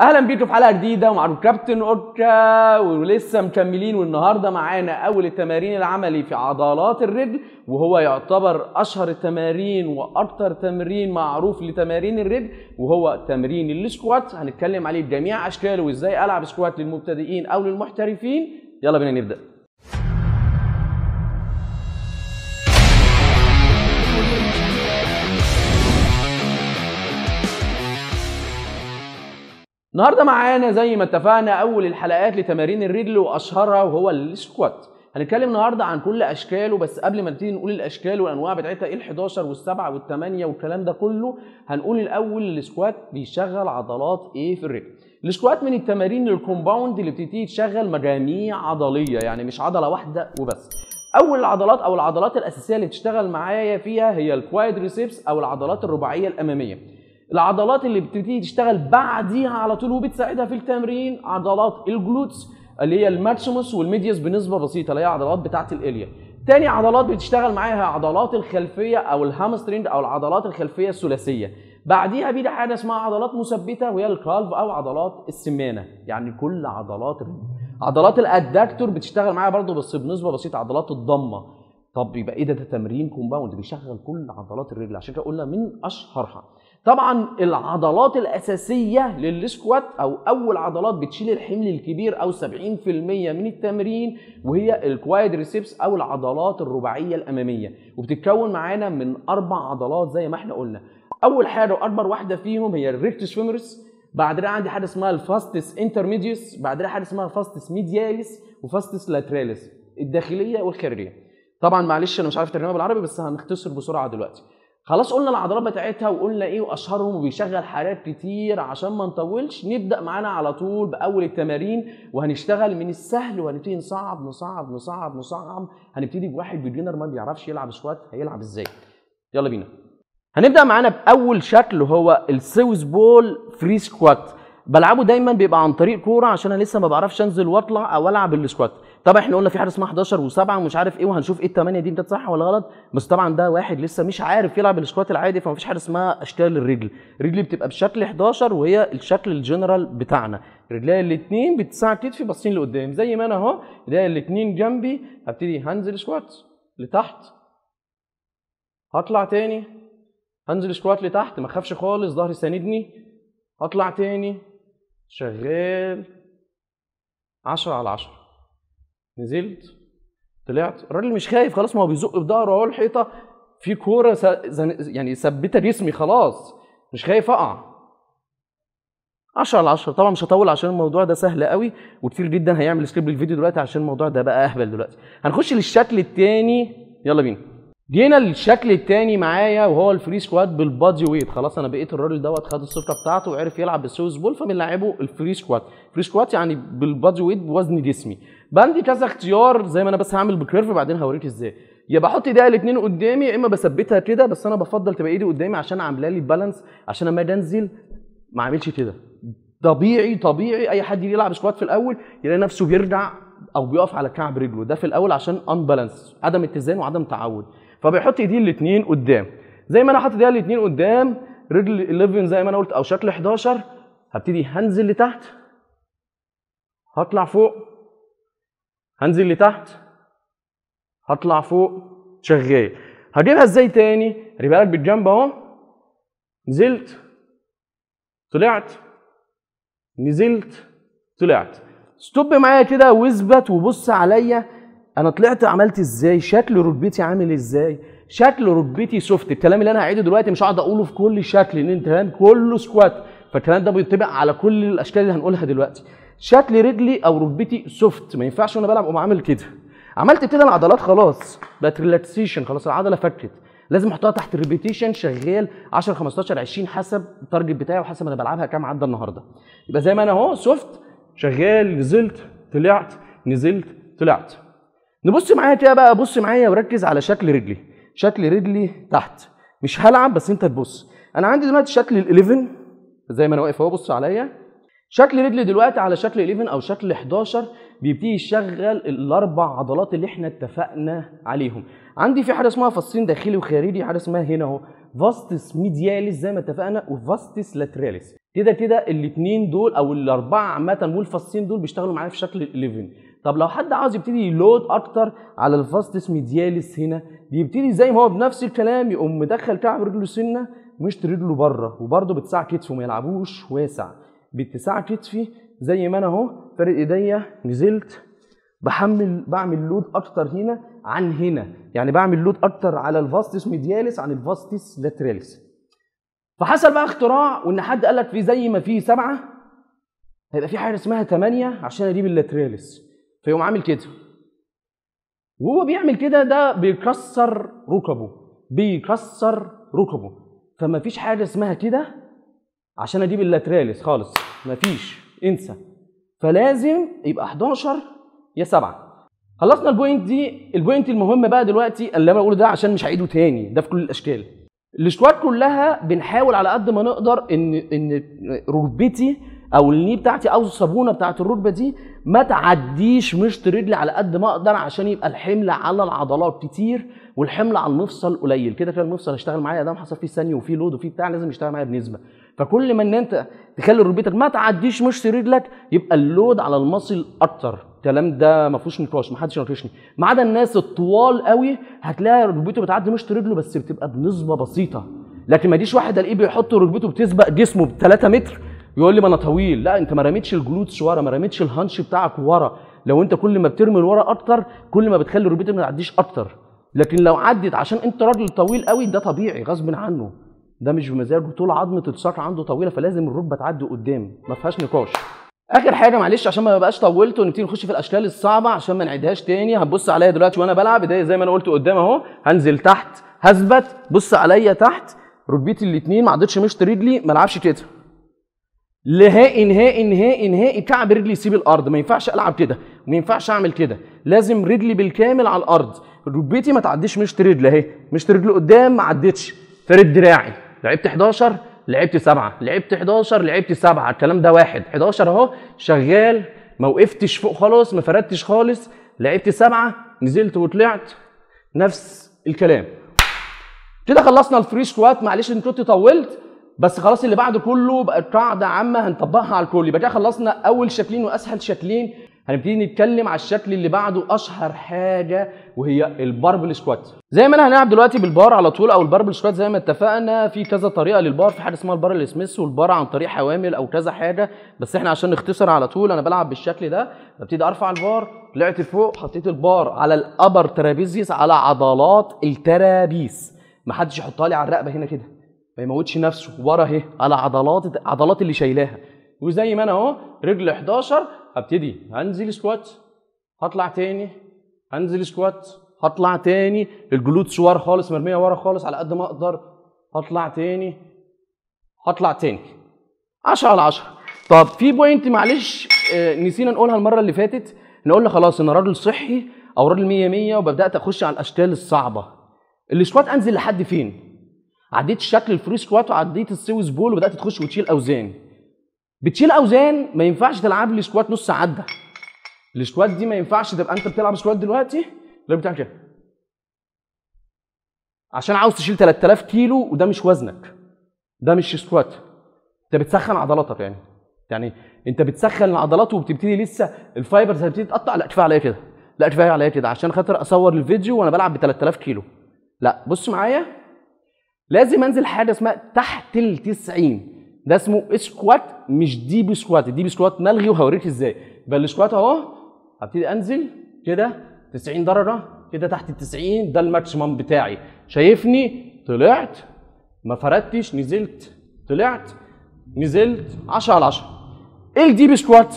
اهلا بيكم في حلقه جديده مع كابتن اوكا ولسه مكملين والنهارده معانا اول التمارين العملي في عضلات الرجل وهو يعتبر اشهر التمارين واكتر تمرين معروف لتمارين الرجل وهو تمرين السكوات هنتكلم عليه بجميع اشكاله وازاي العب سكوات للمبتدئين او للمحترفين يلا بينا نبدا النهارده معانا زي ما اتفقنا اول الحلقات لتمارين الرجل واشهرها وهو السكوات هنتكلم النهارده عن كل اشكاله بس قبل ما نبتدي نقول الاشكال والانواع بتاعتها ايه ال11 وال7 وال8 والكلام ده كله هنقول الاول السكوات بيشغل عضلات ايه في الرجل السكوات من التمارين الكومباوند اللي بتبتدي تشغل مجاميع عضليه يعني مش عضله واحده وبس اول العضلات او العضلات الاساسيه اللي بتشتغل معايا فيها هي الكوايد ريسبس او العضلات الرباعيه الاماميه العضلات اللي بتبتدي تشتغل بعديها على طول وبتساعدها في التمرين عضلات الجلوتس اللي هي الماكسيموس والميديوس بنسبه بسيطه اللي هي عضلات بتاعه الاليا تاني عضلات بتشتغل معاها عضلات الخلفيه او الهامسترينج او العضلات الخلفيه الثلاثيه بعديها بيجي حاجه اسمها عضلات مثبته وهي الكالف او عضلات السمانه يعني كل عضلات عضلات الادكتور بتشتغل معاها برضه بس بنسبه بسيطه عضلات الضمه طب يبقى ايه ده ده تمرين كومباوند بيشغل كل عضلات الرجل عشان كده قلنا من اشهرها طبعا العضلات الاساسيه للسكوات او اول عضلات بتشيل الحمل الكبير او 70% من التمرين وهي الكوايد ريسيبس او العضلات الرباعيه الاماميه وبتتكون معانا من اربع عضلات زي ما احنا قلنا اول حاجه واكبر واحده فيهم هي الريكتس فيمورس بعدين عندي حاجه اسمها الفاستس انترميديوس بعدين حاجه اسمها الفاستس ميدياليس وفاستس لاتراليس الداخليه والخارجيه طبعا معلش انا مش عارف ترجمها بالعربي بس هنختصر بسرعه دلوقتي خلاص قلنا العضلات بتاعتها وقلنا ايه واشهرهم وبيشغل حالات كتير عشان ما نطولش نبدا معانا على طول باول التمارين وهنشتغل من السهل وهنبتدي نصعب نصعب نصعب نصعب هنبتدي بواحد بيجنر ما بيعرفش يلعب سكوات هيلعب ازاي يلا بينا هنبدا معانا باول شكل هو السويس بول فري سكوات بلعبه دايما بيبقى عن طريق كوره عشان انا لسه ما بعرفش انزل واطلع او العب السكوات طبعا احنا قلنا في حاجه اسمها 11 و7 ومش عارف ايه وهنشوف ايه الثمانيه دي انت صح ولا غلط بس طبعا ده واحد لسه مش عارف يلعب الاسكوات العادي فمفيش حاجه اسمها اشكال الرجل الرجل بتبقى بشكل 11 وهي الشكل الجنرال بتاعنا رجليا الاثنين بتسع كتفي باصين لقدام زي ما انا اهو رجلي الاثنين جنبي هبتدي هنزل سكوات لتحت هطلع تاني هنزل سكوات لتحت ما اخافش خالص ظهري ساندني هطلع تاني شغال 10 على 10 نزلت طلعت الراجل مش خايف خلاص ما هو بيزق بظهره اهو الحيطه في كوره س... يعني ثبتها جسمي خلاص مش خايف اقع 10 على 10 طبعا مش هطول عشان الموضوع ده سهل قوي وكتير جدا هيعمل سكريبت للفيديو دلوقتي عشان الموضوع ده بقى اهبل دلوقتي هنخش للشكل التاني يلا بينا جينا الشكل التاني معايا وهو الفري سكوات بالبادي ويت خلاص انا بقيت الراجل دوت خد السفره بتاعته وعرف يلعب بالسوز بول فبنلعبه الفري سكوات فري سكوات يعني بالبادي ويت بوزن جسمي بندي كذا اختيار زي ما انا بس هعمل بكيرف بعدين هوريك ازاي يا بحط ايديا الاثنين قدامي يا اما بثبتها كده بس انا بفضل تبقى ايدي قدامي عشان عامله لي بالانس عشان اما اجي انزل ما اعملش كده طبيعي طبيعي اي حد يلعب سكوات في الاول يلاقي نفسه بيرجع او بيقف على كعب رجله ده في الاول عشان ان بالانس عدم اتزان وعدم تعود فبيحط ايديه الاثنين قدام زي ما انا حاطط ايديه الاثنين قدام رجل 11 زي ما انا قلت او شكل 11 هبتدي هنزل لتحت هطلع فوق هنزل لتحت هطلع فوق شغال هجيبها ازاي تاني خلي بالك بالجنب اهو نزلت طلعت نزلت طلعت ستوب معايا كده واثبت وبص عليا انا طلعت عملت ازاي شكل ركبتي عامل ازاي شكل ركبتي سوفت الكلام اللي انا هعيده دلوقتي مش هقعد اقوله في كل شكل لان فاهم كله سكوات فالكلام ده بيطبق على كل الاشكال اللي هنقولها دلوقتي شكل رجلي او ركبتي سوفت ما ينفعش وانا بلعب اقوم عامل كده عملت كده العضلات خلاص بقت ريلاكسيشن خلاص العضله فكت لازم احطها تحت ريبيتيشن شغال 10 15 20 حسب التارجت بتاعي وحسب انا بلعبها كام عدى النهارده يبقى زي ما انا اهو سوفت شغال نزلت طلعت نزلت طلعت نبص معايا كده بقى بص معايا وركز على شكل رجلي شكل رجلي تحت مش هلعب بس انت تبص انا عندي دلوقتي شكل ال11 زي ما انا واقف اهو بص عليا شكل رجلي دلوقتي على شكل 11 او شكل 11 بيبتدي يشغل الاربع عضلات اللي احنا اتفقنا عليهم عندي في حاجه اسمها فصين داخلي وخارجي حاجه اسمها هنا اهو فاستس ميدياليس زي ما اتفقنا وفاستس لاتراليس كده كده الاثنين دول او الاربعه عامه والفصين دول بيشتغلوا معايا في شكل ال11 طب لو حد عاوز يبتدي يلود اكتر على الفاستس ميدياليس هنا بيبتدي زي ما هو بنفس الكلام يقوم مدخل كعب رجله سنه مش رجله بره وبرده باتساع كتفه ما يلعبوش واسع باتساع كتفي زي ما انا اهو فارد ايديا نزلت بحمل بعمل لود اكتر هنا عن هنا يعني بعمل لود اكتر على الفاستس ميدياليس عن الفاستس لاتراليس فحصل بقى اختراع وان حد قال لك في زي ما في سبعه هيبقى في حاجه اسمها ثمانيه عشان اجيب اللاتراليس فيقوم عامل كده وهو بيعمل كده ده بيكسر ركبه بيكسر ركبه فما فيش حاجه اسمها كده عشان اجيب اللاتراليس خالص ما فيش انسى فلازم يبقى 11 يا 7 خلصنا البوينت دي البوينت المهم بقى دلوقتي اللي انا بقوله ده عشان مش هعيده تاني ده في كل الاشكال الاشكال كلها بنحاول على قد ما نقدر ان ان ركبتي او الني بتاعتي او الصابونه بتاعت الركبه دي ما تعديش مشط رجلي على قد ما اقدر عشان يبقى الحمل على العضلات كتير والحمل على المفصل قليل كده كده المفصل هيشتغل معايا ده حصل فيه ثانيه وفيه لود وفيه بتاع لازم يشتغل معايا بنسبه فكل ما ان انت تخلي ركبتك ما تعديش مشط رجلك يبقى اللود على المصل اكتر الكلام ده ما فيهوش نقاش ما حدش يناقشني ما عدا الناس الطوال قوي هتلاقي ركبته بتعدي مشط رجله بس بتبقى بنسبه بسيطه لكن ما ديش واحد الاقيه بيحط ركبته بتسبق جسمه ب 3 متر يقول لي ما انا طويل لا انت ما رميتش الجلوتس ورا ما رميتش الهانش بتاعك ورا لو انت كل ما بترمي لورا اكتر كل ما بتخلي الروبيت ما تعديش اكتر لكن لو عدت عشان انت راجل طويل قوي ده طبيعي غصب عنه ده مش بمزاجه طول عظمه الساق عنده طويله فلازم الركبه تعدي قدام ما فيهاش نقاش اخر حاجه معلش عشان ما بقاش طولت ونبتدي نخش في الاشكال الصعبه عشان ما نعيدهاش تاني هتبص عليا دلوقتي وانا بلعب ده زي ما انا قلت قدام اهو هنزل تحت هثبت بص عليا تحت ركبتي الاثنين ما عدتش مشط رجلي ما العبش كده نهائي انهاء انهاء انهاء كعب رجلي يسيب الارض ما ينفعش العب كده وما ينفعش اعمل كده لازم رجلي بالكامل على الارض ركبتي ما تعديش مش رجل اهي مش رجل قدام ما عدتش فرد دراعي لعبت 11 لعبت 7 لعبت 11 لعبت 7 الكلام ده واحد 11 اهو شغال ما وقفتش فوق خلاص ما فردتش خالص لعبت 7 نزلت وطلعت نفس الكلام كده خلصنا الفري سكوات معلش ان كنت طولت بس خلاص اللي بعده كله بقى قاعده عامه هنطبقها على الكل يبقى كده خلصنا اول شكلين واسهل شكلين هنبتدي نتكلم على الشكل اللي بعده اشهر حاجه وهي الباربل سكوات زي ما انا هنلعب دلوقتي بالبار على طول او الباربل سكوات زي ما اتفقنا في كذا طريقه للبار في حاجه اسمها البار السميث والبار عن طريق حوامل او كذا حاجه بس احنا عشان نختصر على طول انا بلعب بالشكل ده ببتدي ارفع البار طلعت لفوق حطيت البار على الابر ترابيزيس على عضلات الترابيس محدش يحطها لي على الرقبه هنا كده ما يموتش نفسه ورا اهي على عضلات عضلات اللي شايلاها وزي ما انا اهو رجل 11 هبتدي انزل سكوات هطلع تاني انزل سكوات هطلع تاني الجلود سوار خالص مرميه ورا خالص على قد ما اقدر هطلع تاني هطلع تاني 10 على 10 طب في بوينت معلش آه، نسينا نقولها المره اللي فاتت نقول قلنا خلاص انا راجل صحي او راجل 100 100 وبدات اخش على الاشكال الصعبه السكوات انزل لحد فين عديت شكل الفري سكوات وعديت السويس بول وبدات تخش وتشيل اوزان بتشيل اوزان ما ينفعش تلعب لي سكوات نص عده السكوات دي ما ينفعش تبقى انت بتلعب سكوات دلوقتي لو بتعمل كده عشان عاوز تشيل 3000 كيلو وده مش وزنك ده مش سكوات انت بتسخن عضلاتك يعني يعني انت بتسخن العضلات وبتبتدي لسه الفايبرز هتبتدي تقطع لا كفايه عليا كده لا كفايه عليا كده عشان خاطر اصور الفيديو وانا بلعب ب 3000 كيلو لا بص معايا لازم انزل حاجه اسمها تحت ال 90 ده اسمه سكوات مش ديب سكوات الديب سكوات ملغي وهوريك ازاي يبقى السكوات اهو هبتدي انزل كده 90 درجه كده تحت ال 90 ده الماكسيمم بتاعي شايفني طلعت ما فردتش نزلت طلعت نزلت 10 على 10 ايه الديب سكوات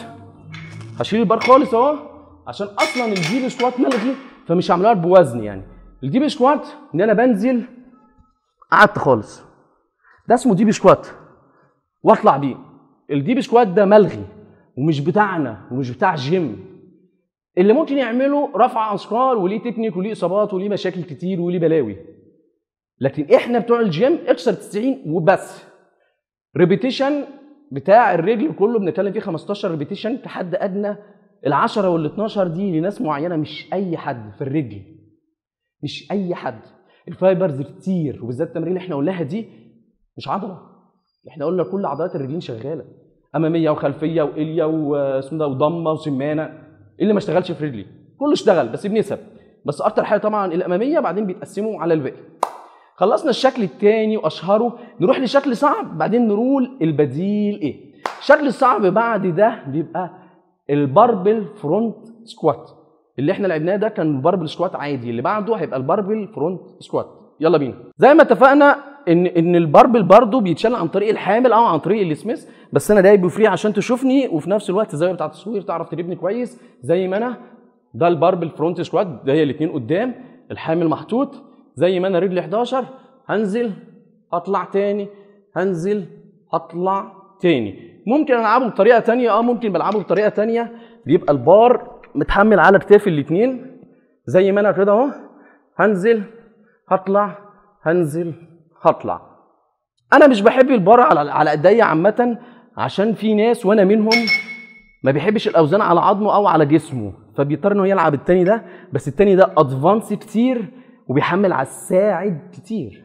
هشيل البار خالص اهو عشان اصلا الديب سكوات ملغي فمش هعملها بوزن يعني الديب سكوات ان انا بنزل قعدت خالص ده اسمه ديب سكوات واطلع بيه الديب سكوات ده ملغي ومش بتاعنا ومش بتاع جيم اللي ممكن يعمله رفع اثقال وليه تكنيك وليه اصابات وليه مشاكل كتير وليه بلاوي لكن احنا بتوع الجيم اكسر 90 وبس ريبيتيشن بتاع الرجل كله بنتكلم فيه 15 ريبيتيشن كحد ادنى ال10 وال12 دي لناس معينه مش اي حد في الرجل مش اي حد الفايبرز كتير وبالذات التمارين اللي احنا قلناها دي مش عضله احنا قلنا كل عضلات الرجلين شغاله اماميه وخلفيه واليا واسمه ده وضمه وسمانه اللي ما اشتغلش في رجلي كله اشتغل بس بنسب بس اكتر حاجه طبعا الاماميه بعدين بيتقسموا على الباقي خلصنا الشكل الثاني واشهره نروح لشكل صعب بعدين نقول البديل ايه الشكل الصعب بعد ده بيبقى الباربل فرونت سكوات اللي احنا لعبناه ده كان باربل سكوات عادي اللي بعده هيبقى الباربل فرونت سكوات يلا بينا زي ما اتفقنا ان ان الباربل برضه بيتشال عن طريق الحامل او عن طريق السميث بس انا جايبه فري عشان تشوفني وفي نفس الوقت الزاويه بتاعه التصوير تعرف تجيبني كويس زي ما انا ده الباربل فرونت سكوات ده هي الاثنين قدام الحامل محطوط زي ما انا رجلي 11 هنزل هطلع تاني هنزل هطلع تاني ممكن العبه بطريقه تانية اه ممكن بلعبه بطريقه تانية بيبقى البار متحمل على كتاف الاثنين زي ما انا كده اهو هنزل هطلع هنزل هطلع انا مش بحب البار على على ايديا عامه عشان في ناس وانا منهم ما بيحبش الاوزان على عظمه او على جسمه فبيضطر انه يلعب التاني ده بس التاني ده ادفانس كتير وبيحمل على الساعد كتير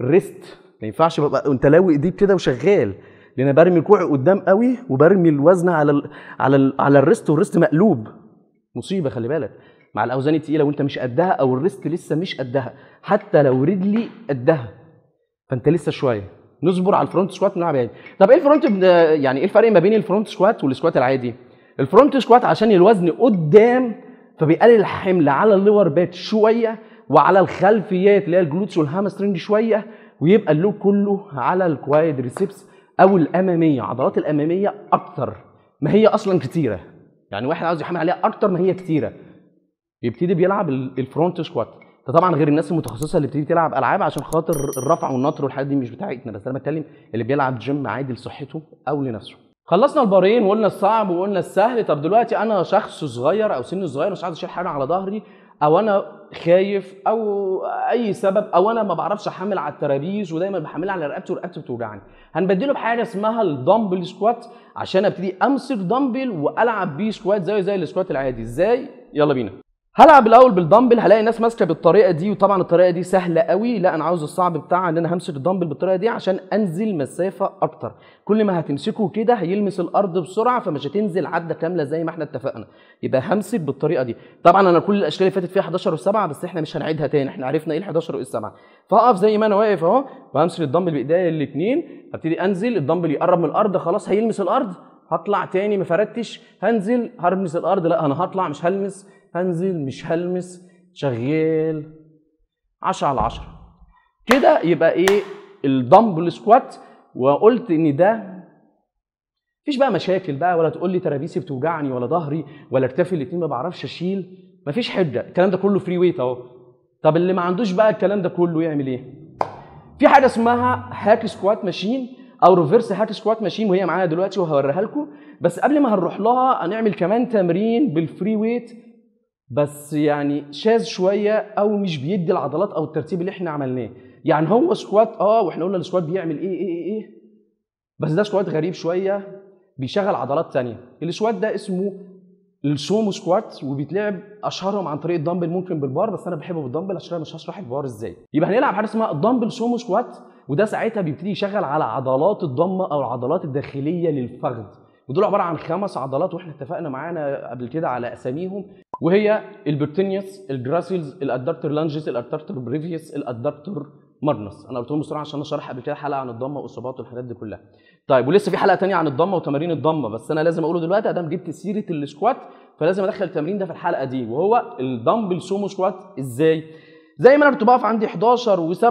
الريست ما ينفعش ببقى انت لاوي ايديك كده وشغال لان برمي الكوع قدام قوي وبرمي الوزن على الـ على الـ على الريست والريست مقلوب مصيبه خلي بالك مع الاوزان الثقيله وانت مش قدها او الريست لسه مش قدها حتى لو رجلي قدها فانت لسه شويه نصبر على الفرونت سكوات ونلعب عادي يعني. طب ايه الفرونت يعني ايه الفرق ما بين الفرونت سكوات والسكوات العادي الفرونت سكوات عشان الوزن قدام فبيقلل الحمل على اللور بات شويه وعلى الخلفيات اللي هي الجلوتس والهامسترنج شويه ويبقى اللوب كله على الكوايد ريسبس او الاماميه عضلات الاماميه اكتر ما هي اصلا كتيره يعني واحد عاوز يحمل عليها اكتر ما هي كتيره يبتدي بيلعب الفرونت سكوات ده طبعا غير الناس المتخصصه اللي بتيجي تلعب العاب عشان خاطر الرفع والنطر والحاجات دي مش بتاعتنا بس انا بتكلم اللي بيلعب جيم عادي لصحته او لنفسه خلصنا البارين وقلنا الصعب وقلنا السهل طب دلوقتي انا شخص صغير او سن صغير مش عايز اشيل حاجه على ظهري او انا خايف او اي سبب او انا ما بعرفش احمل على الترابيز ودايما بحملها على رقبتي ورقبتي بتوجعني هنبدله بحاجه اسمها الدمبل سكوات عشان ابتدي امسك دمبل والعب بيه سكوات زي زي السكوات العادي ازاي يلا بينا هلعب الاول بالدمبل هلاقي ناس ماسكه بالطريقه دي وطبعا الطريقه دي سهله قوي لا انا عاوز الصعب بتاع ان انا همسك الدمبل بالطريقه دي عشان انزل مسافه اكتر كل ما هتمسكه كده هيلمس الارض بسرعه فمش هتنزل عده كامله زي ما احنا اتفقنا يبقى همسك بالطريقه دي طبعا انا كل الاشكال اللي فاتت فيها 11 و7 بس احنا مش هنعيدها تاني احنا عرفنا ايه ال 11 وال 7 فاقف زي ما انا واقف اهو وامسك الدمبل بايديا الاثنين ابتدي انزل الدمبل يقرب من الارض خلاص هيلمس الارض هطلع تاني ما فردتش هنزل هرمس الارض لا انا هطلع مش هلمس هنزل مش هلمس شغال 10 على 10 كده يبقى ايه الدمبل سكوات وقلت ان ده مفيش بقى مشاكل بقى ولا تقول لي ترابيسي بتوجعني ولا ظهري ولا اكتافي الاثنين ما بعرفش اشيل مفيش حجه الكلام ده كله فري ويت اهو طب اللي ما عندوش بقى الكلام ده كله يعمل ايه في حاجه اسمها هاك سكوات ماشين او ريفرس هاك سكوات ماشين وهي معايا دلوقتي وهوريها لكم بس قبل ما هنروح لها هنعمل كمان تمرين بالفري ويت بس يعني شاذ شويه او مش بيدي العضلات او الترتيب اللي احنا عملناه يعني هو سكوات اه واحنا قلنا السكوات بيعمل ايه ايه ايه, إيه. بس ده سكوات غريب شويه بيشغل عضلات ثانيه السكوات ده اسمه السومو سكوات وبيتلعب اشهرهم عن طريق الدمبل ممكن بالبار بس انا بحبه بالدمبل عشان مش هشرح البار ازاي يبقى هنلعب حاجه اسمها الدمبل سومو سكوات وده ساعتها بيبتدي يشغل على عضلات الضمه او العضلات الداخليه للفخذ ودول عباره عن خمس عضلات واحنا اتفقنا معانا قبل كده على اساميهم وهي البرتينيوس الجراسيلز الادابتر لانجز الادابتر بريفيوس الادابتر مرنس انا قلتهم بسرعه عشان اشرح قبل كده حلقه عن الضمه واصابات والحاجات دي كلها طيب ولسه في حلقه ثانيه عن الضمه وتمارين الضمه بس انا لازم اقوله دلوقتي ادام جبت سيره السكوات فلازم ادخل التمرين ده في الحلقه دي وهو الدمبل سومو سكوات ازاي زي ما انا كنت بقف عندي 11 و7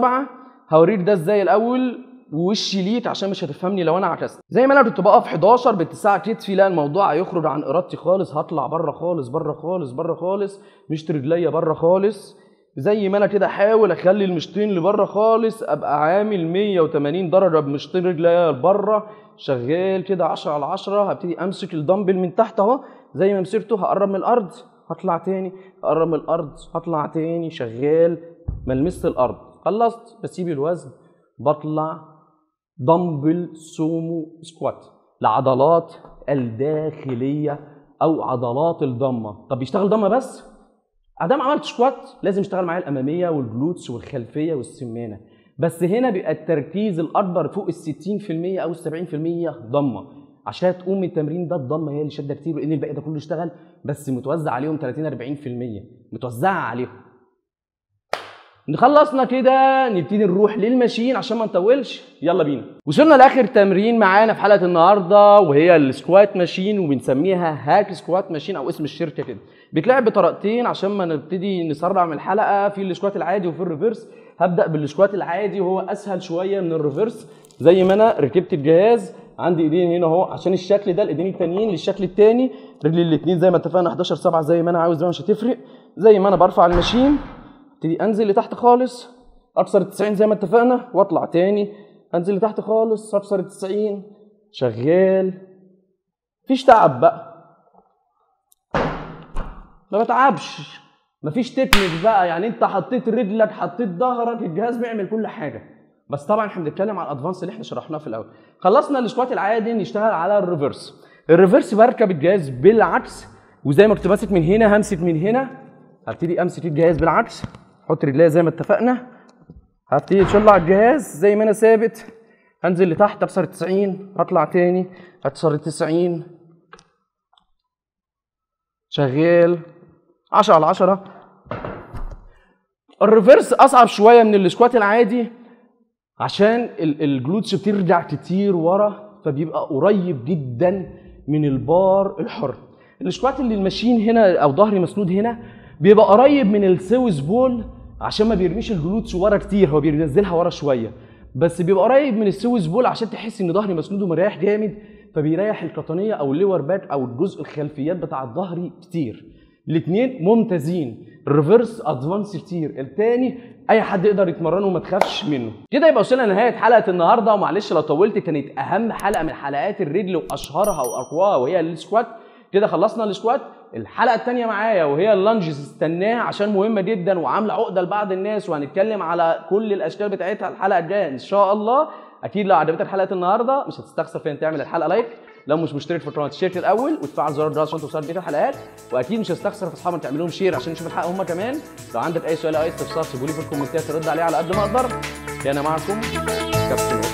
هوريك ده ازاي الاول ووشي ليك عشان مش هتفهمني لو انا عكست زي ما انا كنت بقف 11 باتساع كتفي لا الموضوع هيخرج عن ارادتي خالص هطلع بره خالص بره خالص بره خالص مشط رجليا بره خالص زي ما انا كده احاول اخلي المشطين لبره خالص ابقى عامل 180 درجه بمشطين رجليا لبره شغال كده 10 على 10 هبتدي امسك الدمبل من تحت اهو زي ما مسكته هقرب من الارض هطلع تاني هقرب من الارض هطلع تاني شغال ملمست الارض خلصت بسيب الوزن بطلع دمبل سومو سكوات العضلات الداخليه او عضلات الضمه طب بيشتغل ضمه بس ادام عملت سكوات لازم يشتغل معايا الاماميه والجلوتس والخلفيه والسمانه بس هنا بيبقى التركيز الاكبر فوق ال 60% او ال 70% ضمه عشان تقوم من التمرين ده الضمه هي اللي شاده كتير لان الباقي ده كله اشتغل بس متوزع عليهم 30 40% متوزعه عليهم خلصنا كده نبتدي نروح للماشين عشان ما نطولش يلا بينا وصلنا لاخر تمرين معانا في حلقه النهارده وهي السكوات ماشين وبنسميها هاك سكوات ماشين او اسم الشركه كده بيتلعب بطريقتين عشان ما نبتدي نسرع من الحلقه في السكوات العادي وفي الريفرس هبدا بالسكوات العادي وهو اسهل شويه من الريفرس زي ما انا ركبت الجهاز عندي ايدين هنا اهو عشان الشكل ده الايدين التانيين للشكل التاني رجلي الاثنين زي ما اتفقنا 11 7 زي ما انا عاوز ما مش هتفرق زي ما انا برفع الماشين ابتدي انزل لتحت خالص اكسر ال 90 زي ما اتفقنا واطلع تاني انزل لتحت خالص اكسر ال 90 شغال مفيش تعب بقى ما بتعبش مفيش تكنيك بقى يعني انت حطيت رجلك حطيت ظهرك الجهاز بيعمل كل حاجه بس طبعا احنا بنتكلم على الادفانس اللي احنا شرحناه في الاول خلصنا الاسكوات العادي نشتغل على الريفرس الريفرس بركب الجهاز بالعكس وزي ما كنت ماسك من هنا همسك من هنا هبتدي امسك الجهاز بالعكس حط رجليا زي ما اتفقنا هبتدي اتشل على الجهاز زي ما انا ثابت هنزل لتحت اكسر 90 اطلع تاني اكسر 90 شغال 10 على 10 الريفرس اصعب شويه من السكوات العادي عشان الجلوتس بترجع كتير ورا فبيبقى قريب جدا من البار الحر السكوات اللي الماشيين هنا او ظهري مسنود هنا بيبقى قريب من السويس بول عشان ما بيرميش الجلوتس ورا كتير هو بينزلها ورا شويه بس بيبقى قريب من السويس بول عشان تحس ان ظهري مسنود ومريح جامد فبيريح القطنيه او اللور باك او الجزء الخلفيات بتاع الظهر كتير الاثنين ممتازين الريفرس ادفانس كتير الثاني اي حد يقدر يتمرنه وما تخافش منه كده يبقى وصلنا لنهايه حلقه النهارده ومعلش لو طولت كانت اهم حلقه من حلقات الرجل واشهرها واقواها وهي السكوات كده خلصنا السكوات الحلقه الثانيه معايا وهي اللانجز استناها عشان مهمه جدا وعامله عقده لبعض الناس وهنتكلم على كل الاشكال بتاعتها الحلقه الجايه ان شاء الله اكيد لو عجبتك حلقه النهارده مش هتستخسر فين تعمل الحلقه لايك لو مش مشترك في القناه تشترك الاول وتفعل زرار الجرس عشان توصل بيت الحلقات واكيد مش هتستخسر في اصحابك تعمل لهم شير عشان نشوف الحلقه هم كمان لو عندك اي سؤال او اي استفسار سيبوا لي في الكومنتات ارد عليه على قد ما اقدر كان معكم كابتن